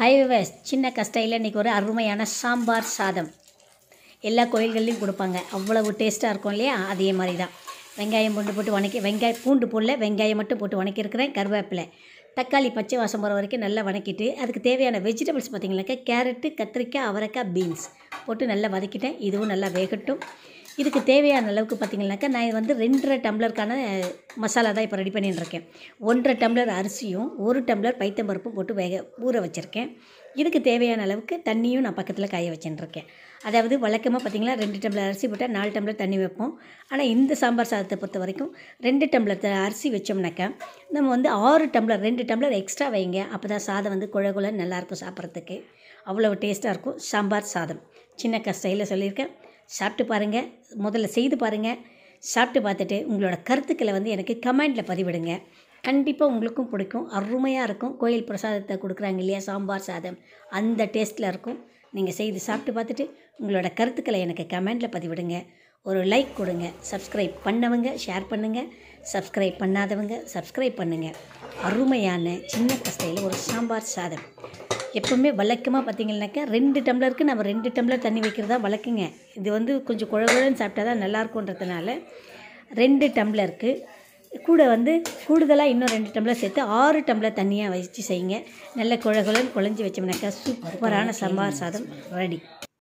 highways சின்ன கஷ்டையில் இன்றைக்கி ஒரு அருமையான சாம்பார் சாதம் எல்லா கோயில்கள்லையும் கொடுப்பாங்க அவ்வளவு டேஸ்ட்டாக இருக்கும் இல்லையா அதே மாதிரி தான் வெங்காயம் பூண்டு போட்டு வணக்கி வெங்காயம் பூண்டு போடல வெங்காயம் மட்டும் போட்டு வணக்கியிருக்கிறேன் கருவேப்பிலை தக்காளி பச்சை வாசம் போகிற வரைக்கும் நல்லா வணக்கிட்டு அதுக்கு தேவையான வெஜிடபிள்ஸ் பார்த்திங்கனாக்கா கேரட்டு கத்திரிக்காய் அவரைக்காய் பீன்ஸ் போட்டு நல்லா வதக்கிட்டேன் இதுவும் நல்லா வேகட்டும் இதுக்கு தேவையான அளவுக்கு பார்த்திங்கனாக்கா நான் வந்து ரெண்டரை டம்ளருக்கான மசாலா தான் இப்போ ரெடி பண்ணிட்டுருக்கேன் ஒன்றரை டம்ளர் அரிசியும் ஒரு டம்ளர் பைத்தம்பருப்பும் போட்டு வேக ஊற வச்சுருக்கேன் இதுக்கு தேவையான அளவுக்கு தண்ணியும் நான் பக்கத்தில் காய வச்சுட்டுருக்கேன் அதாவது வழக்கமாக பார்த்திங்கன்னா ரெண்டு டம்ளர் அரிசி போட்டால் நாலு டம்ளர் தண்ணி வைப்போம் ஆனால் இந்த சாம்பார் சாதத்தை பொறுத்த வரைக்கும் ரெண்டு டம்ளர் அரிசி வச்சோம்னாக்கா நம்ம வந்து ஆறு டம்ளர் ரெண்டு டம்ளர் எக்ஸ்ட்ரா வைங்க அப்போ தான் சாதம் வந்து குழ குழ நல்லாயிருக்கும் சாப்பிட்றதுக்கு அவ்வளோ டேஸ்ட்டாக இருக்கும் சாம்பார் சாதம் சின்ன கஷ்டையில் சொல்லியிருக்கேன் சாப்பிட்டு பாருங்கள் முதல்ல செய்து பாருங்கள் சாப்பிட்டு பார்த்துட்டு உங்களோட கருத்துக்களை வந்து எனக்கு கமெண்டில் பதிவிடுங்க கண்டிப்பாக உங்களுக்கும் பிடிக்கும் அருமையாக இருக்கும் கோயில் பிரசாதத்தை கொடுக்குறாங்க இல்லையா சாம்பார் சாதம் அந்த டேஸ்ட்டில் இருக்கும் நீங்கள் செய்து சாப்பிட்டு பார்த்துட்டு உங்களோட கருத்துக்களை எனக்கு கமெண்டில் பதிவிடுங்க ஒரு லைக் கொடுங்க சப்ஸ்கிரைப் பண்ணவங்க ஷேர் பண்ணுங்கள் சப்ஸ்கிரைப் பண்ணாதவங்க சப்ஸ்கிரைப் பண்ணுங்கள் அருமையான சின்ன கஷ்டையில் ஒரு சாம்பார் சாதம் எப்போவுமே வழக்கமாக பார்த்தீங்கன்னாக்கா ரெண்டு டம்ளருக்கு நம்ம ரெண்டு டம்ளர் தண்ணி வைக்கிறதா வழக்குங்க இது வந்து கொஞ்சம் குழகுழன்னு சாப்பிட்டா தான் நல்லாயிருக்குன்றதுனால ரெண்டு டம்ளருக்கு கூட வந்து கூடுதலாக இன்னும் ரெண்டு டம்ளர் சேர்த்து ஆறு டம்ளர் தண்ணியாக வச்சு செய்யுங்க நல்ல குழகுழன்னு குழஞ்சி வச்சோம்னாக்கா சூப்பரான சம்பார் சாதம் ரெடி